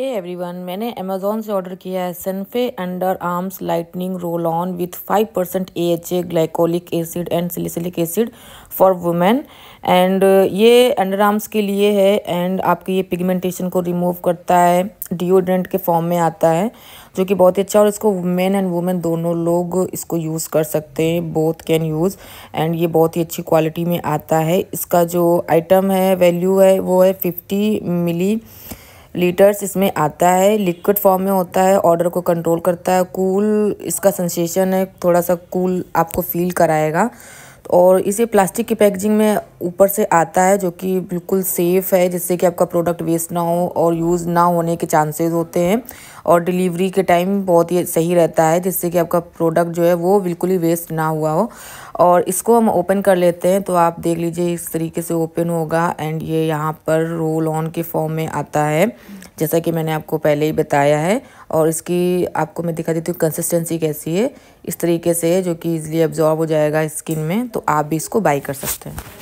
हे every everyone मैंने Amazon से order किया है Sanfe under arms lightening roll on with 5% percent A H A glycolic acid and salicylic acid for women and ये under arms के लिए है एंड आपके ये पिगमेंटेशन को रिमूव करता है डिओड्रेंट के फॉर्म में आता है जो कि बहुत ही अच्छा और इसको मैन एंड वुमेन दोनों लोग इसको यूज़ कर सकते हैं बोथ कैन यूज़ एंड ये बहुत ही अच्छी क्वालिटी में आता है इसका जो आइटम है वैल्यू है वो है फिफ्टी मिली लीटर्स इसमें आता है लिक्विड फॉर्म में होता है ऑर्डर को कंट्रोल करता है कूल इसका सेंसेशन है थोड़ा सा कूल आपको फील कराएगा और इसे प्लास्टिक की पैकेजिंग में ऊपर से आता है जो कि बिल्कुल सेफ़ है जिससे कि आपका प्रोडक्ट वेस्ट ना हो और यूज़ ना होने के चांसेस होते हैं और डिलीवरी के टाइम बहुत ही सही रहता है जिससे कि आपका प्रोडक्ट जो है वो बिल्कुल ही वेस्ट ना हुआ हो और इसको हम ओपन कर लेते हैं तो आप देख लीजिए इस तरीके से ओपन होगा एंड ये यहाँ पर रोल ऑन के फॉर्म में आता है जैसा कि मैंने आपको पहले ही बताया है और इसकी आपको मैं दिखा देती हूँ कंसिस्टेंसी कैसी है इस तरीके से जो कि ईज़िली एब्जॉर्ब हो जाएगा स्किन में तो आप भी इसको बाई कर सकते हैं